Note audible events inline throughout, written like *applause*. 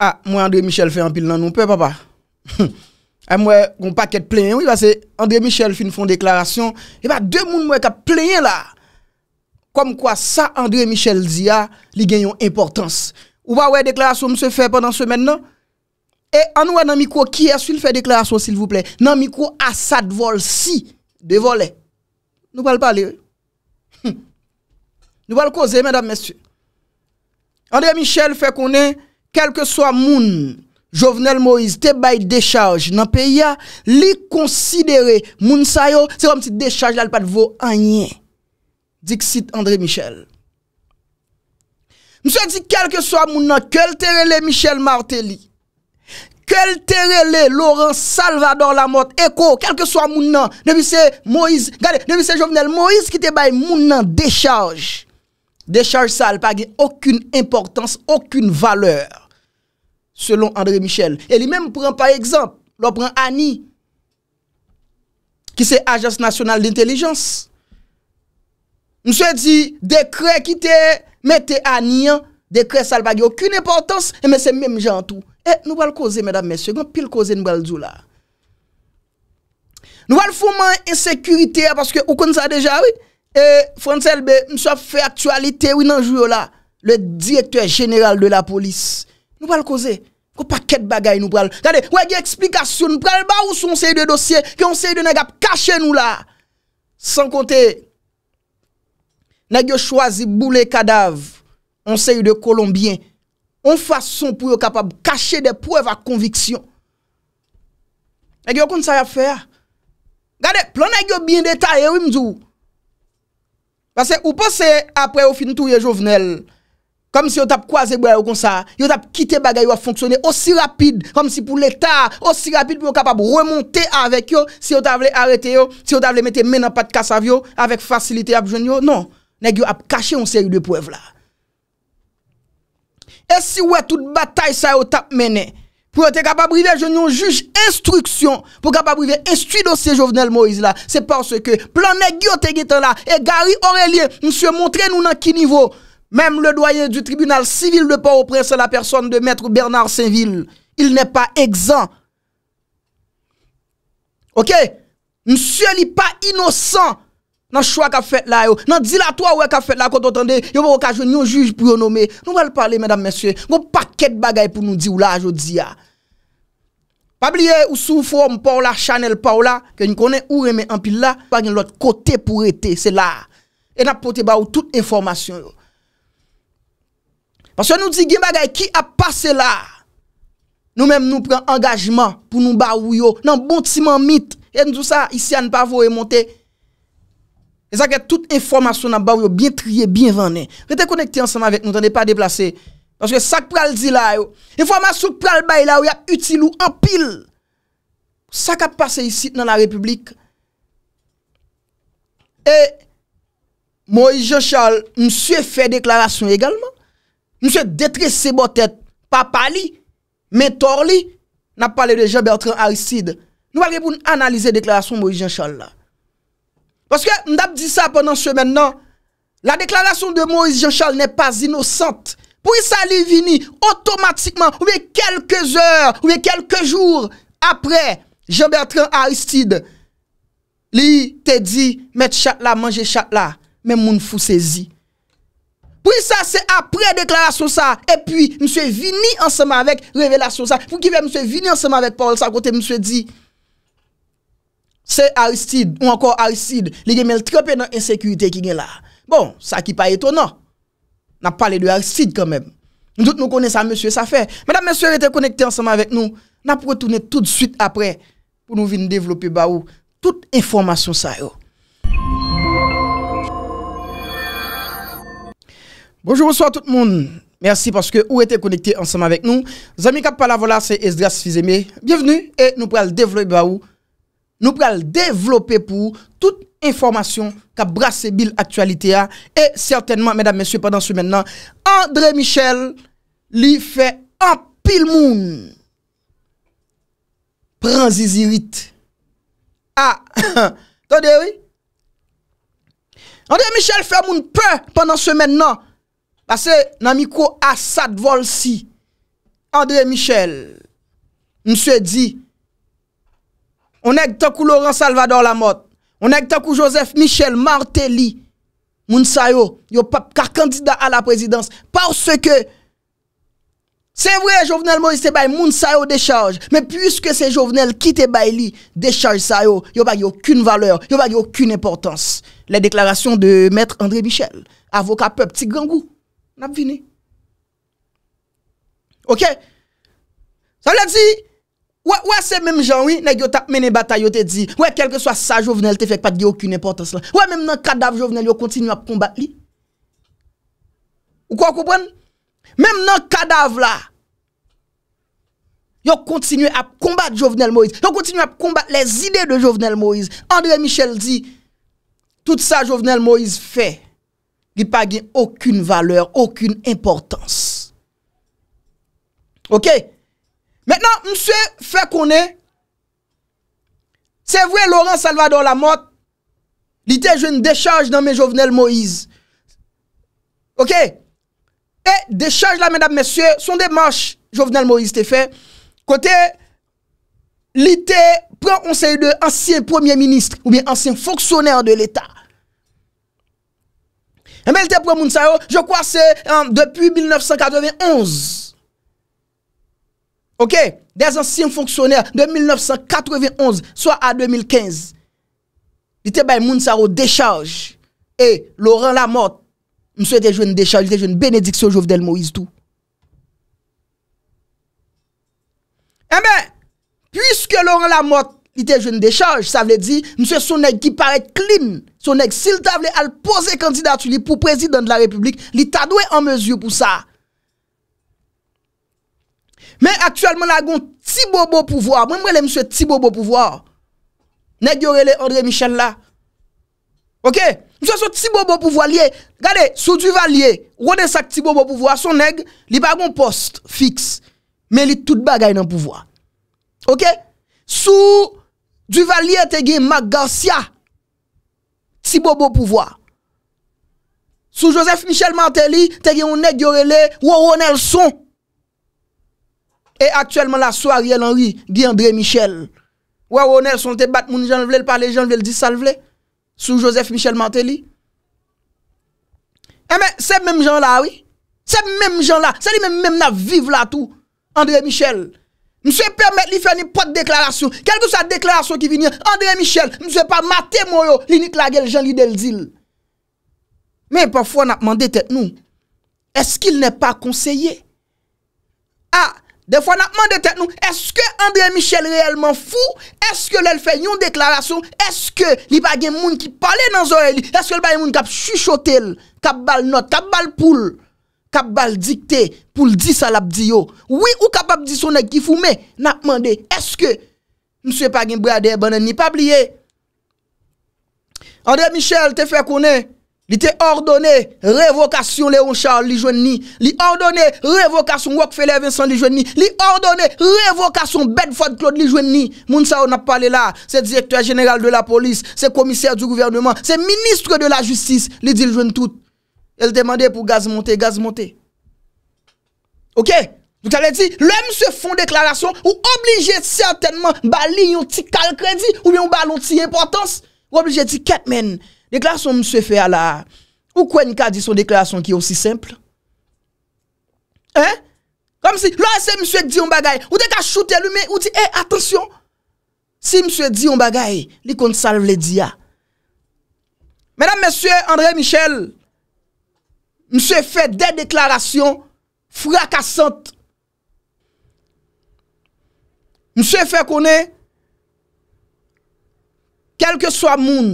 A, ah, mwen André Michel fè anpil nan nou pè, papa. E *laughs* ah, mwen goun paket plen yon, yon va se André Michel fè yon fond deklarasyon, yon eh va dè moun mwen ka plen yon la. Kom kwa sa André Michel zi a, ah, li gen yon importans. Ou ba wè deklarasyon mse fè pendant semen non? nan? E an wè nan miko, ki aswil fè deklarasyon, s'il vous plè? Nan miko asad vol si, de volè. Nou wè l'pallè. Nou wè l'kose, mèdame, mèstu. André Michel fè konè, Kelke swa moun, Jovenel Moïse, te bay decharj nan peya, li konsidere moun sayo, se kwa mtite decharj lal pat vo anyen. Dik sit André Michel. Mse di, kelke swa moun nan, kel terele Michel Martelly, kel terele Laurent Salvador Lamotte, eko, kelke swa moun nan, nebise Moïse, gade, nebise Jovenel Moïse, ki te bay moun nan decharj. Deshaj sa alpage, akun importans, akun valeur. Selon André Michel. El li menm pran par ekzamp, lò pran Ani. Ki se Ajans National d'Intellijans. Mse di, dekre ki te, mette Ani an, dekre sa alpage, akun importans, e menm se menm jantou. E eh, nou val koze, mèdame, mèsye, goun pil koze nou val djou la. Nou val founman ensekurite, apaske ou kon sa deja, oui. E, Franselbe, mswa fè aktualite ou nanjou yo la, le direktor general de la polis. Nou pal koze, ko pa ket bagay nou pal. Gade, wè gè eksplikasyon, nou pral ba ou sou onseye de dosye, ki onseye de negap, kache nou la. San konte, negyo chwazi boule kadav, onseye de kolombien, on fason pou yo kapab kache de pou eva konviksyon. Negyo kon sa yap fè ya. Gade, plan negyo bin detay e ou mdou, Pase ou pose apre ou finitou ye jovenel, kom si yo tap kwa zebouye ou konsa, yo tap kite bagay yo a fonksyone osi rapide, kom si pou l'Etat, osi rapide pou yo kapap remonte avek yo, si yo tap vle arete yo, si yo tap vle mette mena pat kas avyo, avek fasilite ap joun yo, non, neg yo ap kache yon seri de poev la. E si we tout batay sa yo tap mene, Mwen te kapabrive je nyon juj instruksyon pou kapabrive estuido se jovenel Moïse la. Se porske planne gyo te gitan la. E Gary Aurélie, msye, montre nou nan ki nivou. Mem le doye du tribunal sivil de pa ou presse la person de mètre Bernard Saint-Ville. Il nè pa egzan. Ok? Msye li pa inosan nan chwa ka fet la yo. Nan di la toa wè ka fet la kon ton tende. Yo wè wè ka je nyon juj pou yon nomé. Nou wè l'parle mèdam mèsye. Wè wè pa ket bagay pou nou di wè ah. la jo di ya. Pabliye ou soufou mpou la chanel pou la, ke nou konen ou reme anpil la, pa gen lout kote pou rete, se la. E nan pote ba ou tout informasyon yo. Pansyon nou di Gimba gaye, ki a pase la? Nou menm nou pren angajman pou nou ba ou yo, nan bon timan mit. E nou dousa, isi an pa vo e monte. E zake tout informasyon nan ba ou yo, bien triye, bien vane. Re te konekte ansanm avek, nou tande pa deplase. Panske sak pral di la yo. Yon fwa masouk pral bay la yo, ya util ou anpil. Sak ap pase yisit nan la republik. E, Moise Jean Charles, msue fè deklarasyon egalman. Msue detrese se botet. Papa li, mentor li, nan pale de Jean Bertrand Aristide. Nou valre pou nan analize deklarasyon Moise Jean Charles la. Panske mdap di sa pwennan se men nan, la deklarasyon de Moise Jean Charles nen pas inosante. Pwè sa li vini otomatikman, wè kelke zòr, wè kelke jòr, apre, Jean-Bertrand Aristide, li te di, met chak la, manje chak la, men moun fousezi. Pwè sa se apre deklara sou sa, e pwi, mswe vini anseman avèk, revela sou sa, pou ki ve mswe vini anseman avèk Paul sa kote, mswe di, se Aristide, ou anko Aristide, li gen men l trepe nan ensekuitè ki gen la. Bon, sa ki pa etonan. n'a parlé de Aristide quand même. Nous nous connaissons ça, monsieur, ça fait. Mesdames, messieurs, était connectés ensemble avec nous. n'a pas retourné tout de suite après pour nous venir développer baou toute information ça Bonjour, bonsoir tout le monde. Merci parce que vous êtes connectés ensemble avec nous. amis qui voilà, c'est Esdras Bienvenue et nous prenons développer baou. Nous allons développer pour tout. Informasyon ka brase bil aktualite a. E certainman, mèdam mèsyon, pandan sou mèdnan, André Michel, li fè ampil moun. Pransi zi wite. A, kode wè? André Michel fè moun pè, pandan sou mèdnan, pase nan miko asad volsi. André Michel, mse di, onèk tokou Laurent Salvador la mot, On a takou Joseph Michel Martelly. Mounsayo, sa yo, yo pas candidat à la présidence parce que c'est vrai, Jovenel Moïse te bay moun décharge, mais puisque c'est Jovenel qui te bay li décharge sa yo, yo pas aucune valeur, yo pas aucune importance. Les déclarations de maître André Michel, avocat peuple petit gangou. N'a OK? Ça veut dire Ouais, c'est même gens, oui, nèg mené bataille, yo te dit, ouais, quel que soit ça, Jovenel te fait pas de aucune importance là. Ouais, même dans le cadavre Jovenel, yo continue à combattre li. Ou quoi, comprenez? Même dans le cadavre là, yo continue à combattre Jovenel Moïse. Yo continue à combattre les idées de Jovenel Moïse. André Michel dit, tout ça Jovenel Moïse fait, il pas aucune valeur, aucune importance. OK? Maintenant, monsieur fait est, c'est vrai, Laurent Salvador Lamotte, il était jeune décharge dans mes Jovenel Moïse. OK? Et décharge là, mesdames, messieurs, son démarche, Jovenel Moïse te fait, côté, l'ité prend conseil de ancien premier ministre ou bien ancien fonctionnaire de l'État. Et eh bien, il te prend je crois que c'est hein, depuis 1991. Ok, des ansim fonksyoner de 1991, so a 2015, li te bay moun sarou dechaj, e, Laurent Lamotte, mswe te jwen dechaj, li te jwen benedik se jovdel Moïse tout. Ebe, eh pwiske Laurent Lamotte li te jwen dechaj, sa vle di, mswe son ek ki parek klim, son ek sil ta vle al pose kandidat li pou prezident la republik, li ta dwe an mezyou pou sa. Men aktuel men a gon tibobo pouvwa. Mwen mwen le mswe tibobo pouvwa. Neg yorele Andre Michel la. Ok. Mswe sou tibobo pouvwa liye. Gade sou duval liye. Wone sak tibobo pouvwa. Sou neg li pa gon post fix. Men li tout bagay nan pouvwa. Ok. Sou duval liye tege Magasya. Tibobo pouvwa. Sou Joseph Michel Mantelli. Tege yon neg yorele. Wone Nelson. Et actuellement la soirée l'Henri Gui André Michel Ouè ouè onèl son te bat Moun jen l'velè l'parle Jen l'velè l'di salvelè Sou Joseph Michel Martelly Eh mè, se mèm jen la wè Se mèm jen la Se li mèm mèm na vive la tou André Michel Mse pèmè l'i fè nipote deklarasyon Kèl kou sa deklarasyon ki vini André Michel Mse pa matè mou yo Li nit la gel jen li del dil Mè mè pa fwa nap mande tet nou Esk il nè pa konseye A A De fwa na pman de tek nou, eske André Michel reyelman fou? Eske lèl fè yon deklarasyon? Eske li bagen moun ki pale nan zoreli? Eske li bagen moun kap shushotel? Kap bal not? Kap bal poul? Kap bal dikte? Poul di salab diyo? Oui ou kap ap di sonèk ki fou? Me, na pman de, eske mswe bagen brade banen ni pabliye? André Michel, te fè konè? Il était ordonné révocation Léon Charles ni. Il ordonné révocation Rockefeller Vincent ni. Il ordonné révocation Bedford Claude Lijoini. Moun ça on a parlé là, c'est directeur général de la police, c'est commissaire du gouvernement, c'est ministre de la justice. Il dit le tout. Elle demandait pour gaz monter, gaz monter. OK vous allez dire, l'homme se font déclaration ou obligé certainement bali un petit crédit ou bien un ballon importance. Ou obligé de men. Deklarasyon mswe fe ala, ou kwen ka di son deklarasyon ki osi simple? Hein? Kom si, lò se mswe di yon bagay, ou dek a choute lume, ou ti, hey, eh, atensyon, si mswe di yon bagay, li kon salve le dia. Ah. Menam mswe André Michel, mswe fe deklarasyon, frakasante. Mswe fe konen, kelke swa moun,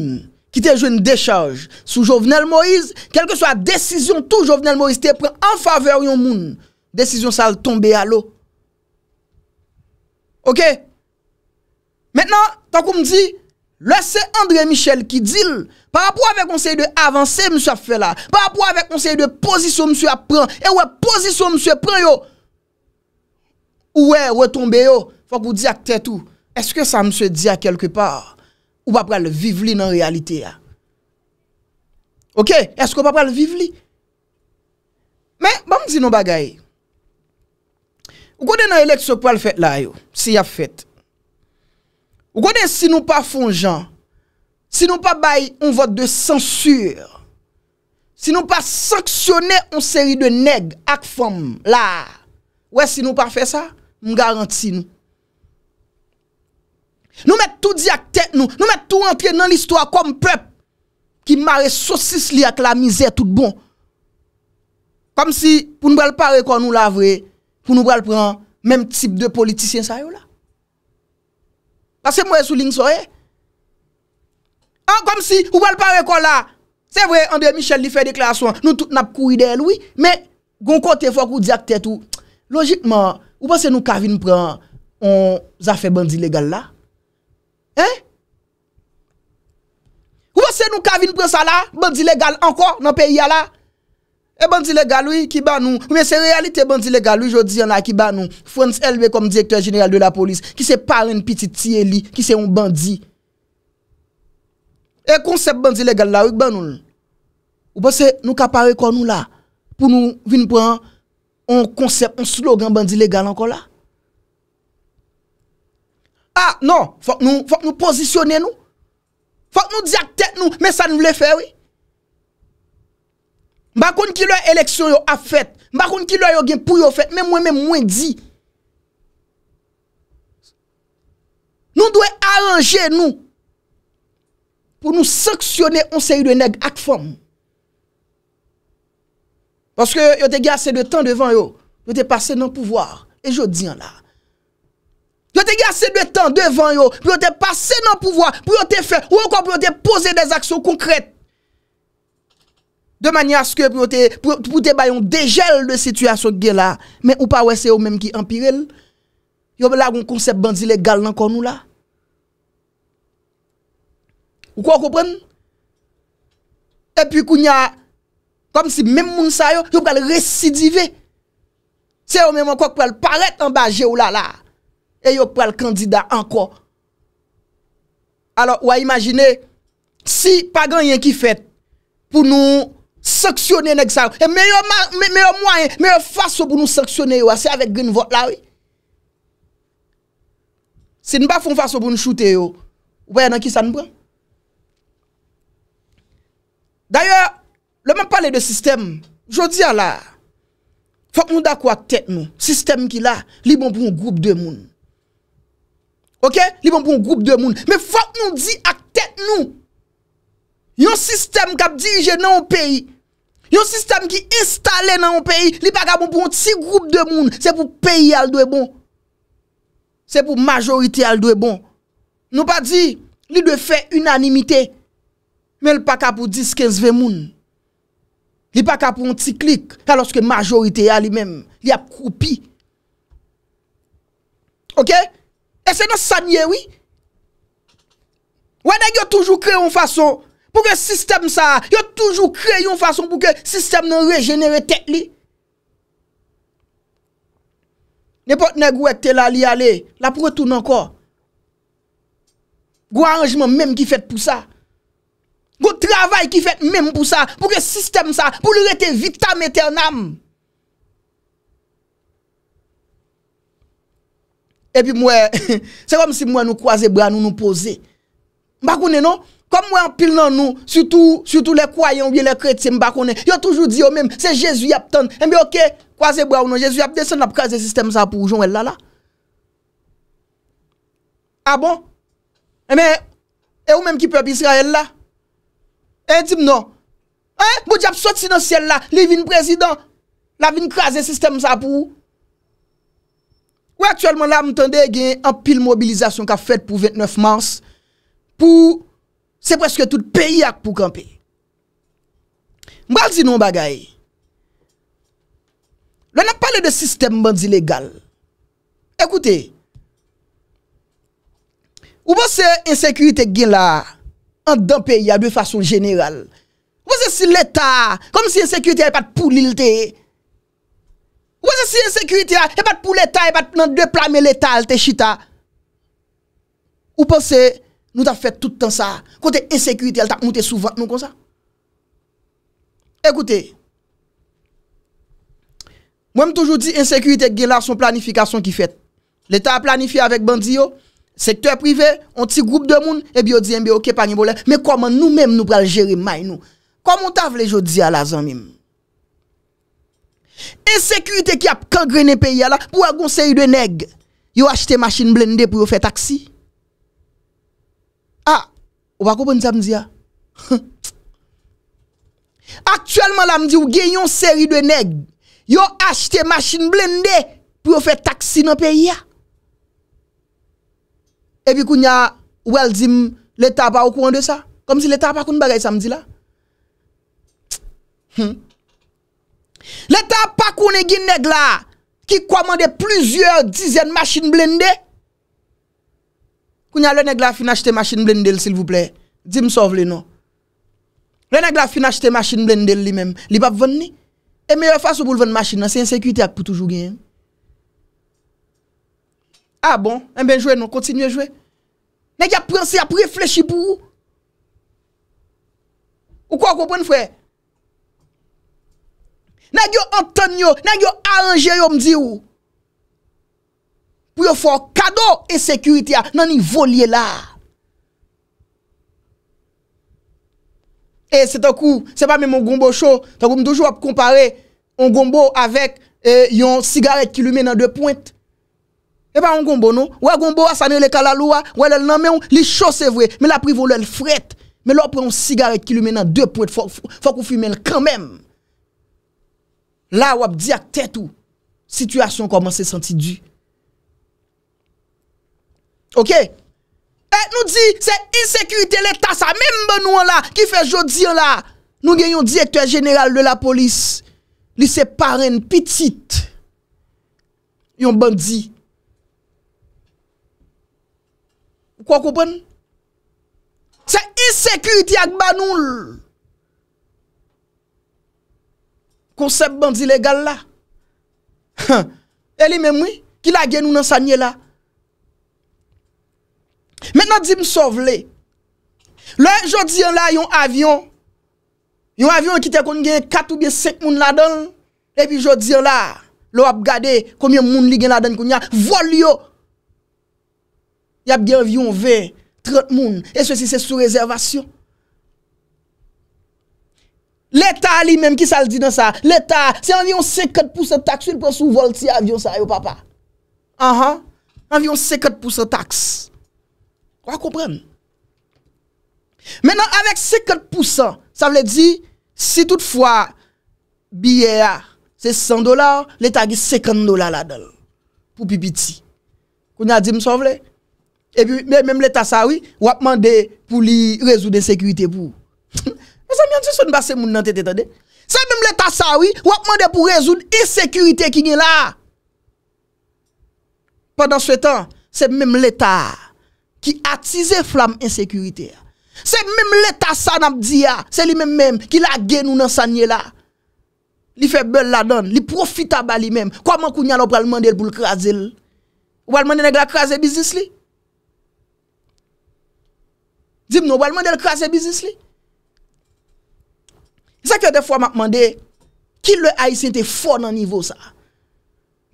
ki te jwen dechaj sou Jovenel Moïse, kelke sa desisyon tou Jovenel Moïse te pren en faveur yon moun, desisyon sa al tombe alo. Ok? Mètnen, tankou m di, le se André Michel ki dil, par apou avek konsey de avanse msou a fè la, par apou avek konsey de posisyon msou a pren, e we posisyon msou a pren yo, ou e we tombe yo, fok ou di akte tou, eske sa msou di a kelke par, Ou pa pral vive li nan realite ya? Ok, esko pa pral vive li? Men, banm zi nou bagaye? Ou kode nan elekso pral fet la yo? Si ya fet? Ou kode si nou pa fon jan? Si nou pa baye, on vote de sensur? Si nou pa sanksyone, on seri de neg ak fom la? Ou e si nou pa fe sa? M garanti nou. Nou mèt tou di ak tèt nou, nou mèt tou rentre nan l'histoire kom preb Ki mare sosis li ak la mizè tout bon Kom si pou nou brel pare kon nou la vre Pou nou brel pren mèm tip de politisyen sa yo la Pase mwen sou ling so e eh. Kom ah, si ou brel pare kon la Se vre André Michel li fè deklarasyon, nou tout nap kou ide el wè Mè gon kote fòk ou di ak tèt ou Logikman, ou pan se nou Kavin pren on zafè bandi legal la Ou bose nou ka vin pren sa la bandi legal anko nan peyi ya la? E bandi legal ou ki ban nou? Ou men se realite bandi legal ou jodi yon la ki ban nou? Front LB kom direktor general de la polis ki se par en piti ti eli ki se un bandi E konsep bandi legal la ou ki ban nou? Ou bose nou ka pare kon nou la pou nou vin pren un konsep, un slogan bandi legal anko la? A, ah, nan, fok nou posisyonè nou. Fok nou di ak tèt nou, men sa nou lè fè wè. Bakoun ki lè eleksyon yo ap fèt, bakoun ki lè yo gen pou yo fèt, men mwen men mwen di. Nou dwe aranje nou pou nou saksyonè onse yu de neg ak fòm. Paske yo te gase de tan devan yo, yo te pase nan pouvoar, e jo di an la. Yo te gase de tan devan yo, pou yo te pase nan pouvoi, pou yo te fè, ou yo kon pou yo te pose des aksyon konkrèt. De mani aske pou yo te bayon dejel de situasyon gè la, men ou pa wè se yo menm ki empirel, yo be la kon konsep bandi legal nan kon nou la. Ou kon koupren? E pi koun ya, kon si menm moun sa yo, yo be kal residive. Se yo menm an kon pou yo palet an bagè ou la la. e yo pral kandida anko. Alors, ou a imagine, si pa gan yon ki fet, pou nou saksyonen ek sa ou, e meyo mwen, meyo mwen, meyo faso pou nou saksyonen yo, se avek gen vot la ou. Se nou ba fon faso pou nou choute yo, ou bayan an ki sa nou pran? D'ayor, lè mwen pale de sistem, jodi an la, fok moun da kwa tek nou, sistem ki la, li bon pou moun goup de moun. Ok? Li pa bon pou an group de moun. Me fwa moun di ak tet nou. Yon sistem kap dirije nan an peyi. Yon sistem ki instale nan an peyi. Li pa kap bon pou an ti group de moun. Se pou peyi al doye bon. Se pou majorite al doye bon. Nou pa di. Li dwe fe unanimite. Men li pa kap pou 10-15 ve moun. Li pa kap pou an ti klik. Kaloske majorite al li men. Li ap koupi. Ok? E se nan sanyewi. Ou anèk yo toujou kre yon fason pou ke sistem sa. Yo toujou kre yon fason pou ke sistem nan regenere tek li. Nèpote nèk ou ete la li ale, la pou etoun anko. Gwa anjman mèm ki fet pou sa. Gwa travay ki fet mèm pou sa. Pou ke sistem sa, pou li ete vitam eternam. E pi mwen, se kom si mwen nou kwaze bra, nou nou pose. Mbakone non? Kom mwen pil nan nou, soutou, soutou le kwayon, le kreti mbakone. Yo toujou di yo men, se Jezu yap ton. E mi ok, kwaze bra ou non, Jezu yap deson la pou kwaze sistem sa pou ou, joun el la la. A ah bon? E men, e ou men ki pep Israel la? E tim non? Eh, mwen jap sot si nan siel la, li vin prezident. La vin kwaze sistem sa pou ou. Ou aktyalman la mtande gen an pil mobilizasyon ka fet pou 29 mans, pou se preske tout peyi ak pou kampe. Mwal di nou bagay, lò nan pale de sistem bandi legal. Ekoute, ou bose insekurite gen la, an dan peyi a de fasyon general, ou bose si l'Etat, kom si insekurite ay pat pou lilte, ou bose si l'Etat, Ou se si insekuiti la, e bat pou l'Etat, e bat nan dwe plame l'Etat, al te chita. Ou pense, nou ta fèt tout an sa, kote insekuiti la, ta moute souvant nou kon sa. Ekoute, mwen m toujou di insekuiti gen la son planifikasyon ki fèt. L'Etat a planifi avèk bandi yo, sektè privè, onti groub de moun, e biyo di mbi yo kepanye bolè. Mè koman nou mèm nou pral jere may nou. Koman ta vle jo di ala zan mèm. E sekurite ki ap kangrene pe ya la pou agon seri de neg yo achete masin blendè pou yo fe taksi. Ha, wakopon sa mzi ya? Aktualman la mzi ou genyon seri de neg yo achete masin blendè pou yo fe taksi nan pe ya. Ah. E pi koun ya ou alzim le taba okouan de sa? Kom si le taba koun bagay sa mzi la? Hmm. Le ta pa kon e gin neg la ki komande plusieurs dizen machin blendel. Koun ya le neg la fin achete machin blendel sil vouple. Dim sov le nou. Le neg la fin achete machin blendel li mem. Li pap ven ni. E me yo fasyo pou ven machin nan. Se yon sekwite ap pou toujou gen. A ah bon. E eh ben joue nou. Kontinye joue. Neg ya prensi ap reflechi pou ou. Ou kwa koun pren fwe? Nè gyo anton yo, nè gyo aranje yo mdi ou. Pou yo fò kado e sekuriti ya nan yi volye la. E se takou, se pa mè mè mè gombo chò, takou mè doujou ap kompare, mè gombo avèk e, yon sigaret ki lume nan dè pointe. E pa mè gombo nou, wè gombo asanè lè kalaloua, wè lè lè nan mè ou, li chò se vwe, mè la privou lè lè fret, mè lò pre yon sigaret ki lume nan dè pointe, fò kou fime lè kèmèm. la wap di ak tèt ou, situasyon koman se senti di. Ok? E eh, nou di, se isekurite l'Etat sa, menm benou an la, ki fe jodi an la, nou gen yon direktor general de la polis, li se paren pitit, yon bandi. Kwa koupen? Se isekurite ak banoun l. Konsep bandi legal la. E li men mwi, ki la gen nou nan sanye la. Men nan di msov le. Le, jo di an la yon avyon. Yon avyon ki te kon gen katou biye sek moun la den. E pi jo di an la, lo ap gade, komye moun li gen la den kon ya, vol yo. Yap gen avyon 20, 30 moun. E se si se sou rezervasyon. L'Etat li menm ki sa l di nan sa. L'Etat, si anvion 50% tax, wè l pou sou vol ti avyon sa yo papa. Anvion 50% tax. Wè wè kou pren. Mènen anvion 50%, sa wè di, si toutfwa, biye a, se 100 dolar, l'Etat gi 50 dolar la dal. Pou pipi ti. Kou nye a di mson vle. E pi, mèm l'Etat sa wè, wè pman de pou li rezo de sekwite pou. Pou. *laughs* Sè mèm lèta sa wè, wèk mèm de pou rezoun insekurite ki nye la. Pendan sou etan, sè mèm lèta ki atize flam insekurite. Sè mèm lèta sa nan ap diya, sè li mèm mèm ki la gen ou nan sa nye la. Li fè bel la don, li profita ba li mèm. Kwa mèm kou nye lò pral mèm de pou l'kaze lè? Ou wèl mèm de nek la kaze bizis li? Dib nou wèl mèm de l'kaze bizis li? Sa ke de fwa ma kman de, ki le Aïsine te fwa nan nivou sa.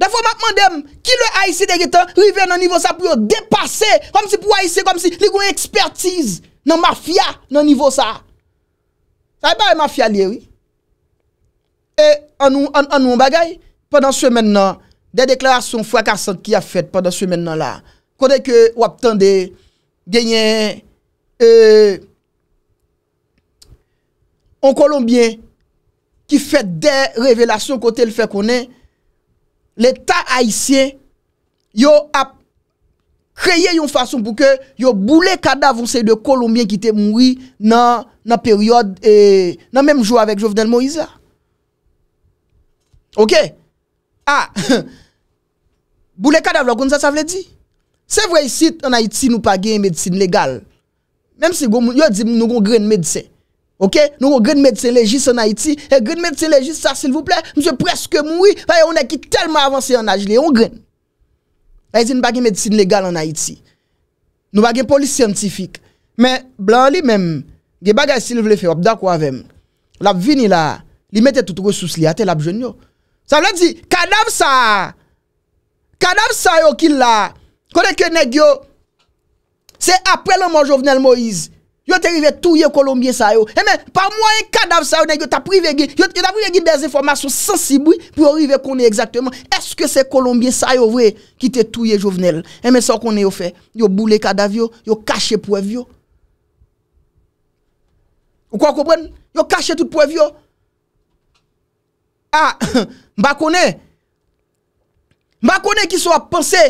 De fwa ma kman dem, ki le Aïsine de gitan, rive nan nivou sa pou yo depase, kom si pou Aïsine, kom si li gwen ekspertise nan mafya nan nivou sa. Sa e ba e mafya li, oui. E, an nou bagay, pandan sou men nan, de deklarasyon fwa karsan ki a fet, pandan sou men nan la, kode ke wap tan de, genyen, eee, An kolombien ki fè de revelasyon kote l fè konen, l etat haisyen yo ap kreye yon fason pou ke yo boule kadavon se yon kolombien ki te moui nan peryode, nan menm jou avèk Jovenel Moïse. Ok? Ha! Ah, *laughs* boule kadavon kon sa sa vle di. Se vwe yon sit an Haiti nou pa gen yon medisin legal. Menm se yo di nou gon gren medisin. Ok, nou gwen medisin legis an Haiti. E eh, gwen medisin legis sa sil vouple, mse preske moui. Faye, ou ne ki telman avanse an aji li, ou gwen. Faye, zin bagi medisin legal an Haiti. Nou bagi polis scientifique. Men, blan li menm, ge bagay sil voule fe, wap da kwa venm. Wap vini la, li mette toutou go sou sli, ate wap jenyo. Sa wap li di, kanav sa. Kanav sa yo ki la. Kone ke negyo. Se apre loman jovenel Moise. Yo te rive touye kolombien sa yo. Eme, eh pa mwenye kadav sa yo, yo ta privegi, yo ta privegi bez informasyon sensibou pou rive konye ekzaktoyman. Eske se kolombien sa yo vwe ki te touye jovenel? Eme, sa konye yo fe? Yo boule kadav yo, yo kache pou evyo. Ou kwa kompwen? Yo kache tout pou evyo. A, mbakone, mbakone ki sou apanse,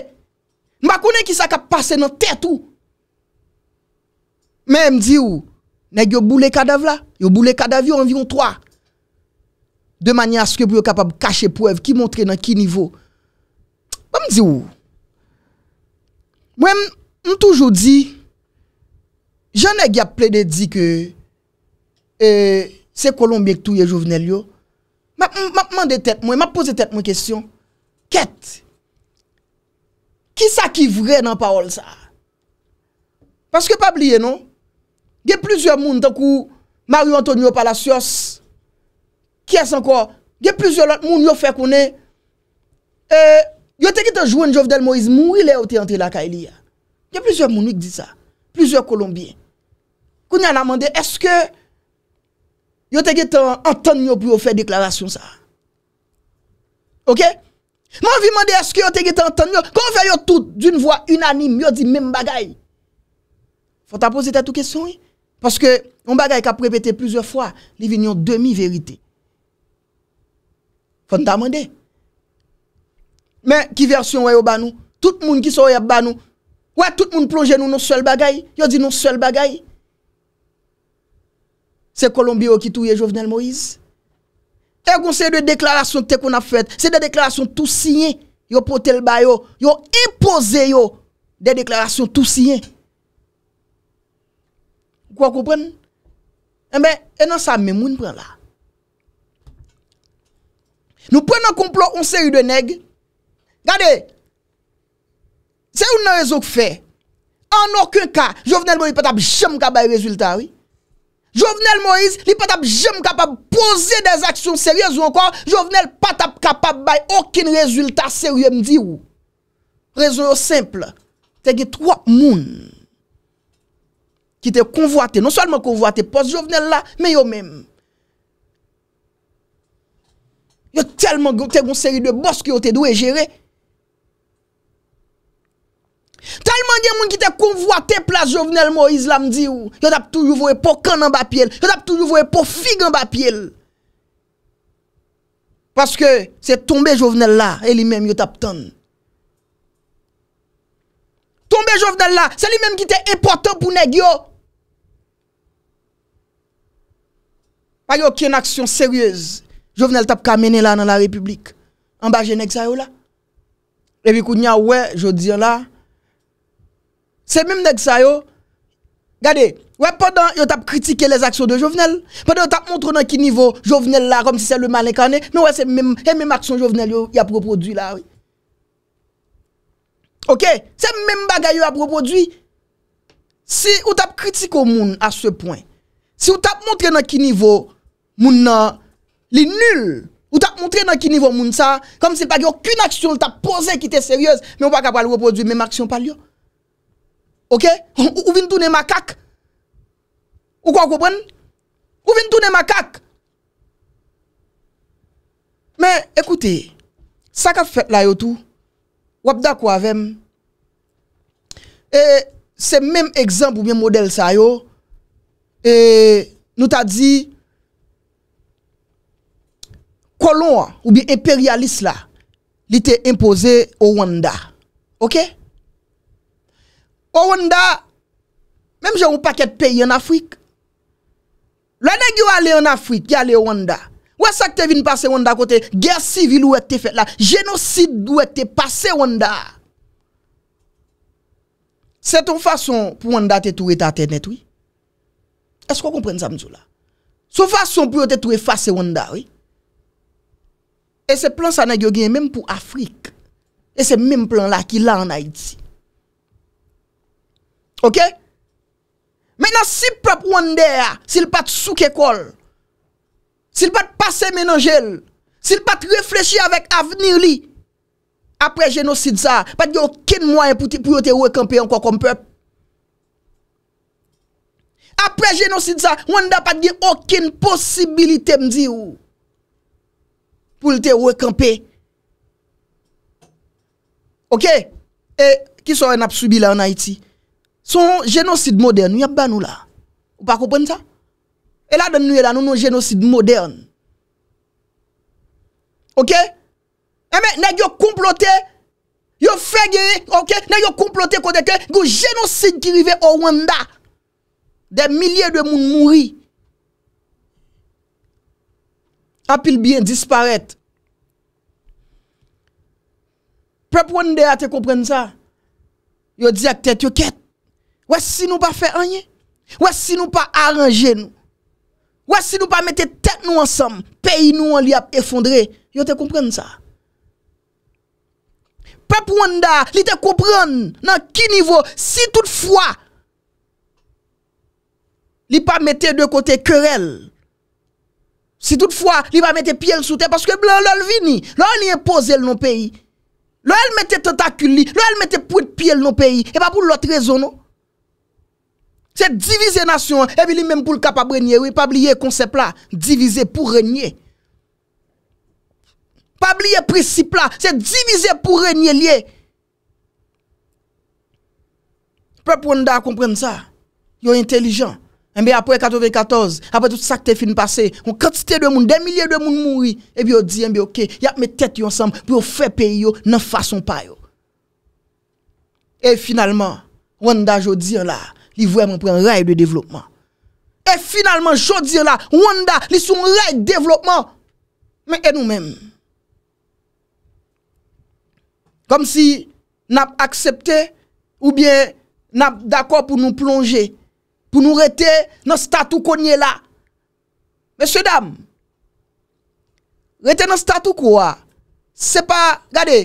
mbakone ki sa kapase nan tet ou. Mè m di ou, nèk yo boule kadav la, yo boule kadav yo anvion 3. De manye aske pou yo kapab kache pou ev, ki montre nan ki nivou. Mè m di ou, mwen m toujou di, jenèk ya ple de di ke e, se kolombi ek tou ye jovenel yo, mwen mwen de tèt mwen, mwen mwen pose tèt mwen kestyon, ket, ki sa ki vre nan paol sa? Paske pa bliye non? Ge plizye moun tan kou Mario Antonio Palacios Kies anko Ge plizye moun yo fe konen Yo teke te joen Jovdel Moise Moun wile yo te ente la ka elia Ge plizye moun yik di sa Plizye Kolombien Koun yana mande eske Yo teke te antonyo pou yo fe deklarasyon sa Ok Moun vi mande eske yo teke te antonyo Kon fe yo tout d'un vwa unanime Yo di men bagay Fon ta pose te tou kesyon yi Parce que, on bagaille a répété plusieurs fois, il vient demi-vérité. Faut demander. Mais qui version ou ba nous Tout le monde qui sont ba nous. Ouais, tout le monde plonge nous non seul bagaille. Yo dit non seul bagaille. C'est Colombio qui touye Jovenel Moïse. Et conseil de déclaration qu'on a fait, c'est des déclarations tout signées. Yo potel ba yo, yo imposé yo des déclarations tout signées. Kwa koupren? E men, enan sa men moun pren la. Nou pren nan komplon, on se yu de neg. Gade, se yu nan rezo k fe, an okun ka, jovenel moun li patap jem kapay rezultat, oui? Jovenel moun li patap jem kapay posey den aksyon seryèz ou ankon, jovenel patap kapay bay okin rezultat seryèm di ou? Rezo yo simple, se yu di 3 moun, Ki te konvoate, non salman konvoate pos jovenel la, me yo menm. Yo telman gen, te goun seri de bos ki yo te dou e jere. Telman gen moun ki te konvoate plas jovenel mo, islam di ou, yo tap tou yuvo e po kan an ba piel, yo tap tou yuvo e po fig an ba piel. Paske, se tombe jovenel la, e li menm yo tap ton. Tombe jovenel la, se li menm ki te epote pou neg yo, A yo ken aksyon seryèz, jovenel tap kamene la nan la republik, ambaje nek sa yo la. Ewi kounya, wè, jo diyan la. Se mèm nek sa yo, gade, wè, podan yo tap kritike les aksyon de jovenel, podan yo tap montre nan ki nivou, jovenel la, ròm si se le manè kane, mè wè, se mèm aksyon jovenel yo, yapropo di la, wè. Ok, se mèm bagay yo apropo di, si ou tap kritike ou moun, a se poin, si ou tap montre nan ki nivou, Moun nan li nul. Ou ta moun tre nan ki nivou moun sa. Kom se pa ki yon kyun aksyon ou ta pose ki te seryöz. Men wap akapal wap pose yon. Men m aksyon pal yon. Ok. Ou vin toune makak. Ou kwa koupen. Ou vin toune makak. Men ekoute. Sa ka fe la yo tou. Wap da kwa vem. E se menm ekzamp ou men model sa yo. E nou ta di. Kolon ou bi imperialist la, li te impose o Wanda. Ok? O Wanda, menm jè wou paket peyi an Afrik. La nek yo ale an Afrik, yale o Wanda. Wè sak te vin pase Wanda kote, gèr sivil wè te fè la, jenosid wè te pase Wanda. Se ton fason pou Wanda te tou etatennet, oui? Esk wè komprenn zan mzou la? Se ton fason pou wè te tou etatennet, oui? E se plan sa nan gyo gen menm pou Afrik. E se menm plan la ki la nan a iti. Ok? Men a sip prop wande a, si l pat souke kol, si l pat pase men an jel, si l pat reflechi avèk avenir li, apre geno si dsa, pat di okin mwayen pou te wè kampè an kwa kompèp. Apre geno si dsa, wande a pat di okin posibilite mdi ou. pou lte ouwe kampe. Ok? E, ki sou an ap subi la an Haiti? Son genosid modern, yab banou la. Ou pa koupen sa? E la dan nouye la nou non genosid modern. Ok? Eme, nek yo komplote, yo fe geri, ok? Nek yo komplote kode ke, yo genosid ki rive ouwenda. De milye de moun mouri. apil biyen disparet. Pepwande a te kompren sa, yo di ak tet yo ket, wè si nou pa fè anye, wè si nou pa aranje nou, wè si nou pa mette tet nou ansam, peyi nou an li ap efondre, yo te kompren sa. Pepwanda li te kompren nan ki nivou, si tout fwa, li pa mette de kote kerel, Si tout fwa li va mette pi el sou te, paske blan lal vini, lor li epose l non peyi. Lor el mette totakul li, lor el mette pwit pi el non peyi, e pa pou lot rezon nou. Se divize nasyon, e bi li menm pou l kap ap renyewi, pa bliye konsepla, divize pou renyewi. Pa bliye prisipla, se divize pou renyewi. Pe pou an da akomprende sa, yon intelijan. Mbe apwe 94, apwe tout sakte film pase, kon katite dwen moun, den milye dwen moun moui, e bi yo di, mbe ok, yap me tet yo ansam, bi yo fe pe yo, nan fason pa yo. E finalman, wanda jo dir la, li vwè moun pou yon ray de devlopman. E finalman, jo dir la, wanda, li sou mwen ray de devlopman, men enou men. Kom si, nap aksepte, ou bien, nap dako pou nou plongey, pou nou rete nan statou konye la. Mèche dam, rete nan statou kwa? Se pa, gade,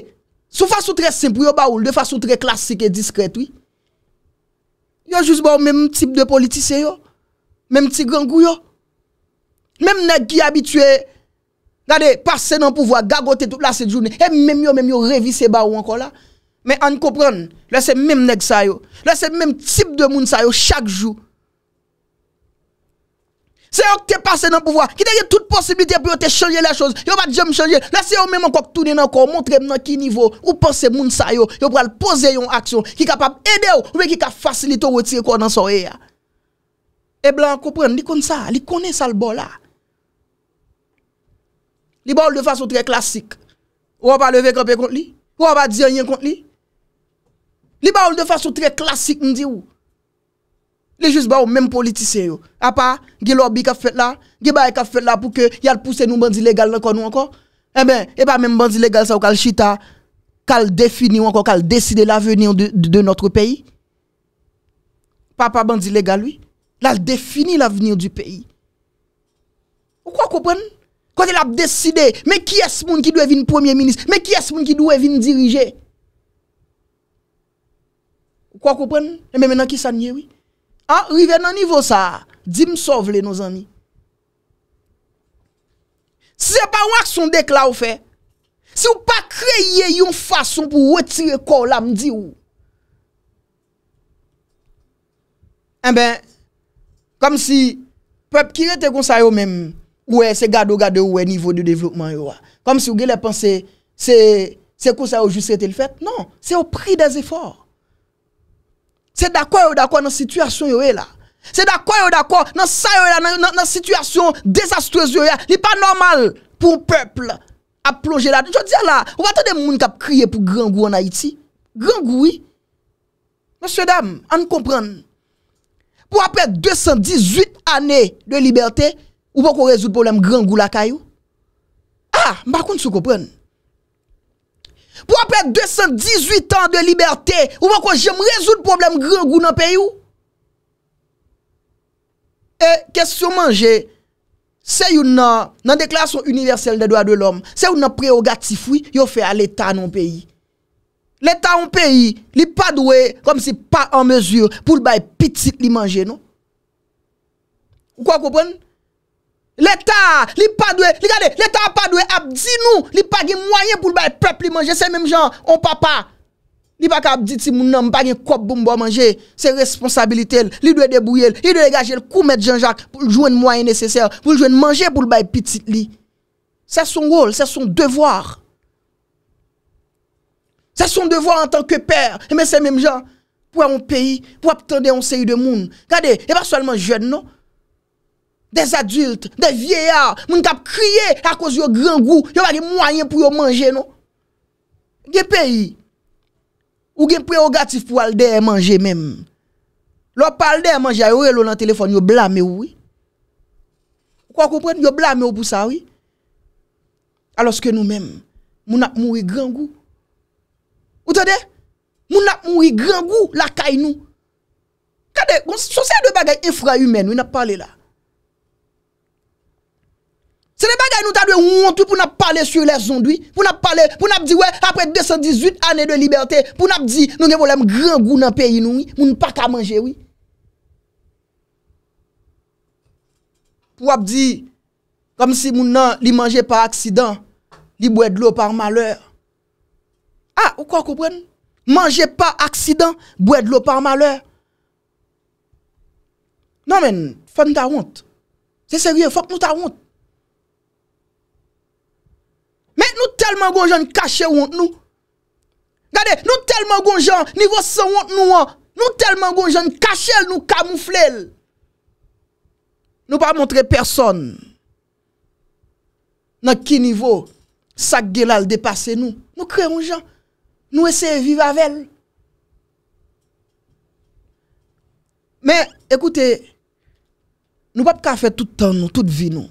sou fasyou tre simpou yo baoul, de fasyou tre klasik e diskret, oui. Yo jous bon, mèm tip de politise yo, mèm tip grand gou yo, mèm neg ki abitue, gade, pase nan pouvoi, gagote tout la se jouni, e mèm yo, mèm yo, revise baoul anko la. Mè an kopron, lè se mèm neg sa yo, lè se mèm tip de moun sa yo, chak jou, Se yon te pase nan pouvoi, ki te ye tout posibilite pou yon te chanje la chouz, yon va diye m chanje, la se yon mèman kok toune nan kon, montre m nan ki nivou, ou pense moun sa yo, yon pou al pose yon aksyon, ki kapap ede yo, ouwe ki ka fasilito wotire kon nan son e ya. E blan, koupren, li kon sa, li konen sa lbo la. Li ba oul de fasyo tre klasik, ouwa pa leve kompe kont li, ouwa pa diye yon kont li. Li ba oul de fasyo tre klasik m diyo, Li jous ba ou men politise yo. A pa, gil obi ka fet la, gil baye ka fet la pou ke yal pousse nou bandi legal lankon ou ankon. E eh men, e pa men bandi legal sa ou kal chita, kal defini ou ankon, kal deside l'avenir de notre peyi. Pa pa bandi legal, oui. La al defini l'avenir du peyi. Ou kwa koupen? Kwa de la ap deside, men ki es moun ki dwe vin premier minis, men ki es moun ki dwe vin dirije. Ou kwa koupen? E eh men menan ki sanye, oui. Ha, ah, rive nan nivou sa, di msovle nou zani. Se se pa wak son dek la ou fe, se ou pa kreye yon fason pou wetire kou la mdi ou, en eh ben, kom si, pep kire te konsay ou men, ou e se gado gado ou e nivou de devlopman ou a, kom si ou gile panse, se konsay ou just rete l'fet, nan, se ou pri des efor. Se d'akwa yo d'akwa nan situasyon yo e la. Se d'akwa yo d'akwa nan sa yo e la, nan situasyon desastres yo e la. Li pa normal pou mpèple ap plonje la. Njou diya la, wata de moun kap kriye pou Grand Gou en Haiti? Grand Gou, oui. Monsieur Dam, an kompren. Pou apè 218 anè de libertè, wò pou rezout pòblem Grand Gou la kayou? Ah, mbakoun sou kompren. pou apre 218 an de liberté, ou wakon jem rezout problem grangou nan peyi ou? E, kestyon manje, se yon nan deklarasyon universel de doa de l'om, se yon nan preogatifoui, yo fe al non etan nan peyi. L'etan nan peyi, li padwe kom si pa an mesur, pou l'bay piti li manje, nou? Ou kwa koupen? Ou kwa koupen? L'Etat, li pa dwe, li gade, l'Etat pa dwe abdi nou, li pa gwe mwayen pou l'bay pep li manje, se mèm jan, on pa pa. Li pa ka abdi ti moun nanm, pa gwe kop pou mbo manje, se responsabilite l, li dwe debouye l, li dwe gaje l, kou mèd Jean-Jacques pou l jwen mwayen neseser, pou l jwen manje pou l bay pitit li. Se son rol, se son devor. Se son devor an tanke per, e se mèm jan, pou an peyi, pou ap tande an seyi de moun. Gade, e pa solman jwen nou. Des adult, des vieya, moun kap kriye a kouz yo gran gou, yo vade mwanyen pou yo manje nou. Gen peyi, ou gen preogatif pou al dey manje menm. Lò pa al dey manje, a yo elou nan telefon, yo blame wou. Kwa koupren, yo blame wou pou sa wou. Aloske nou menm, moun ap moui gran gou. Ote de, moun ap moui gran gou la kay nou. Kade, sou sey de bagay efra yumen, wina pale la. Se de bagay nou ta dwe mwontou pou nap pale sur les ondoui, pou nap pale, pou nap di we, apre 218 ane de liberté, pou nap di nou genvolem gran gounan peyi nou, moun pata manje, oui. Pou ap di, kom si moun nan li manje pa aksidan, li bwèd lo par maleur. Ha, ah, ou kwa koupren? Mange pa aksidan, bwèd lo par maleur. Nan men, fok nou ta wont. Se serye, fok nou ta wont. Nou telman goun jen kache woun nou. Gade, nou telman goun jen nivou se woun nou an. Nou telman goun jen kache l nou, kamoufle l. Nou pa montre person. Nan ki nivou sak gilal depase nou. Nou kre woun jen. Nou ese vive avèl. Men, ekoute. Nou pa pe ka fe tout tan nou, tout vi nou.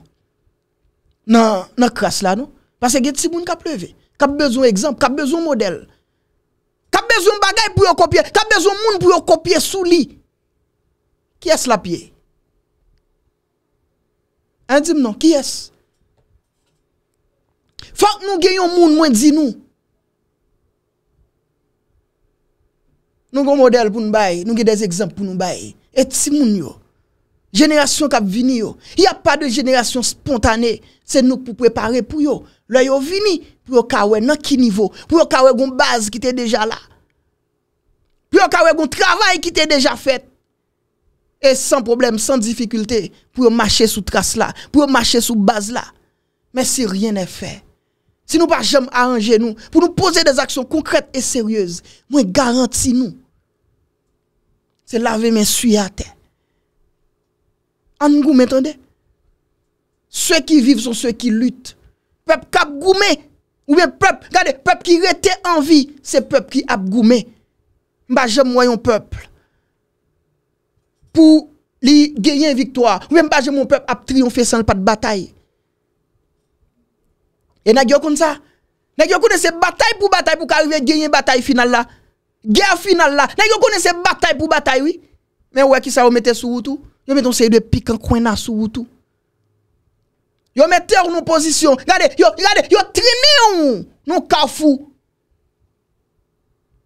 Nan kras la nou. Pase gen disi moun ka pleve. Ka bezon ekzamp, ka bezon model. Ka bezon bagay pou yo kopye. Ka bezon moun pou yo kopye sou li. Ki es la pie? Antim nan, ki es? Fak nou gen yon moun mwen di nou. Nou gen model pou nou baye. Nou gen dez ekzamp pou nou baye. Eti si moun yo. Generasyon kap vini yo. Ya pa de generasyon spontane. Se nou pou prepare pou yo. Là, yo vini pour kawe nan ki niveau, pour kawe gon base qui était déjà là. Pour kawe gon travail qui était déjà fait. Et sans problème, sans difficulté, pour marcher sous trace là, pour marcher sous base là. Mais si rien n'est fait, si nous pas jamais arranger nous, pour nous poser des actions concrètes et sérieuses, moi garantis nous. C'est laver mes suies à terre. En m'entendez? Ceux qui vivent sont ceux qui luttent. Pèp k ap goumè. Ou mwen pèp, gade, pèp ki rete anvi. Se pèp ki ap goumè. Mbajè mwen yon pèp. Pou li genyen viktoa. Ou mwen mbajè mwen pèp ap triyonfè san l pat batay. E nagyo koun sa? Nagyo koun se batay pou batay pou ka arrive genyen batay final la. Ger final la. Nagyo koun se batay pou batay, oui. Men wè ki sa wè metè sou woutou. Yo meton se yon de pik an kwen na sou woutou. Yo mette ou nou posisyon. Gade, yo, gade, yo tremé ou nou kafou.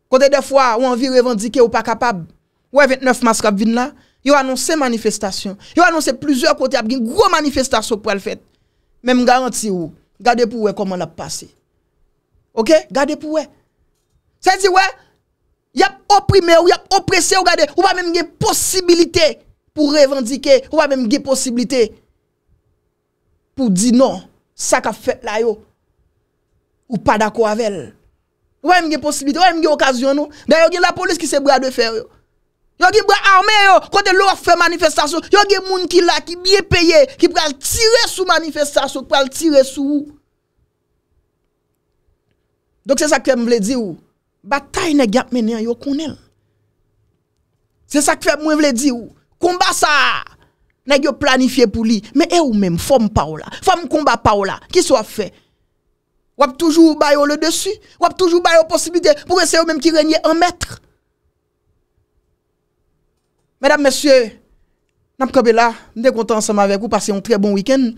Kote defwa, ou anvi revendike ou pa kapab. Ou e 29 maskap vin la. Yo anonse manifestasyon. Yo anonse plusieurs kote apgin. Gro manifestasyon pou el fet. Mem garanti ou. Gade pou ou e komon ap pase. Ok? Gade pou ou e. Se di ou e. Yap oprimè ou yap oprese ou gade. Ou pa menm gen posibilite pou revendike. Ou pa menm gen posibilite. pou di non, sa ka fet la yo, ou pa da kwavel. Wè mge posibite, wè mge okasyon nou, da yo gen la polis ki se brade fer yo. Yo gen brade arme yo, kote lou a fwe manifestasyon, yo gen moun ki la ki biye peye, ki pou al tire sou manifestasyon, pou al tire sou ou. Dok se sa kwe mwen vle di ou, batay ne gap menen yo konel. Se sa kwe mwen vle di ou, kon basa, nèg yo planifié pour lui mais et ou même femme Paola femme combat Paola qui soit fait a toujours bayo le dessus, a toujours bayo possibilité pour essayer même qui régner un maître. Mesdames, messieurs, n'a pas là, content ensemble avec vous, passez un très bon week-end.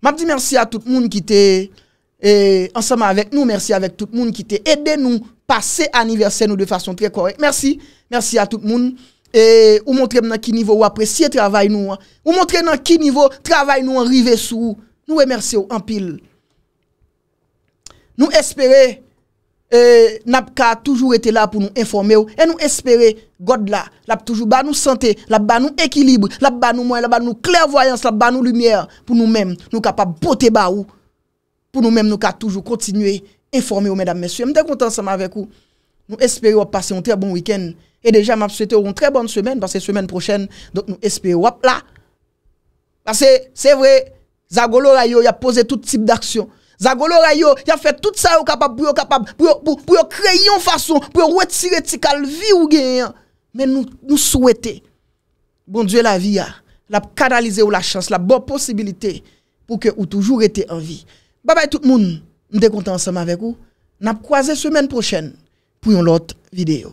M'a dit merci à tout le monde qui était eh, ensemble avec nous, merci avec tout le monde qui était aidé nous passer anniversaire nous de façon très correcte. Merci, merci à tout le monde. E, ou montrem nan ki nivou apresye travay nou an Ou montrem nan ki nivou travay nou an rive sou Nou emerse ou an pil Nou espere e, Nap ka toujou ete la pou nou informe ou E nou espere God la Lap toujou ba nou sante, lap ba nou ekilibre Lap ba nou mwen, lap ba nou klervoyans Lap ba nou lumièr pou nou men Nou ka pa bote ba ou Pou nou men nou ka toujou kontinue informe ou Mèdam mèsyou, mède kontan sa ma vek ou Nou espere ou ap pase yon tre bon wikèn Et déjà, je souhaite une très bonne semaine, parce que semaine prochaine, donc nous espérons là. Parce que c'est vrai, Zagolo Rayo, a posé tout type d'action. Zagolo Rayo, a fait tout ça capable pour capable pour pour, créer une façon pour retirer la vie ou Mais nous nous souhaitons bon Dieu la vie hein, la canaliser ou la chance, la bonne possibilité pour que vous toujours été en vie. Bye bye tout le monde. Nous sommes content ensemble avec vous. Nous croisé semaine prochaine pour une autre vidéo.